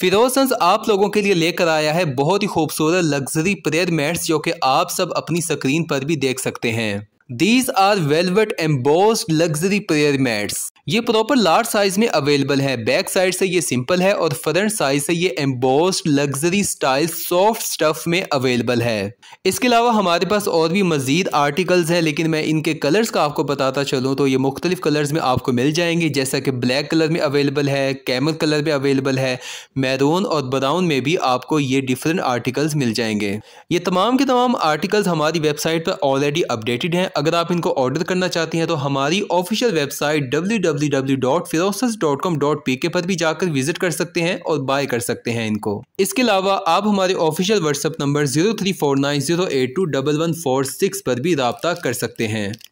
फिरोज आप लोगों के लिए लेकर आया है बहुत ही खूबसूरत लग्जरी प्रेयर मैट्स जो कि आप सब अपनी स्क्रीन पर भी देख सकते हैं these are velvet embossed luxury prayer mats ये प्रॉपर लार्ज साइज में अवेलेबल है बैक साइड से ये सिंपल है और फ्रंट साइज से ये embossed luxury style soft stuff में अवेलेबल है इसके अलावा हमारे पास और भी मजीद आर्टिकल्स हैं लेकिन मैं इनके कलर्स का आपको बताता चलूँ तो ये मुख्तलिफ कलर्स में आपको मिल जाएंगे जैसा कि ब्लैक कलर में अवेलेबल है कैमल कलर में अवेलेबल है मैरून और ब्राउन में भी आपको ये डिफरेंट आर्टिकल्स मिल जाएंगे ये तमाम के तमाम आर्टिकल्स हमारी वेबसाइट पर ऑलरेडी अपडेटेड हैं अगर आप इनको ऑर्डर करना चाहते हैं तो हमारी ऑफिशियल वेबसाइट डब्ल्यू www.firosas.com.pk पर भी जाकर विजिट कर सकते हैं और बाय कर सकते हैं इनको इसके अलावा आप हमारे ऑफिशियल व्हाट्सअप नंबर जीरो पर भी रबता कर सकते हैं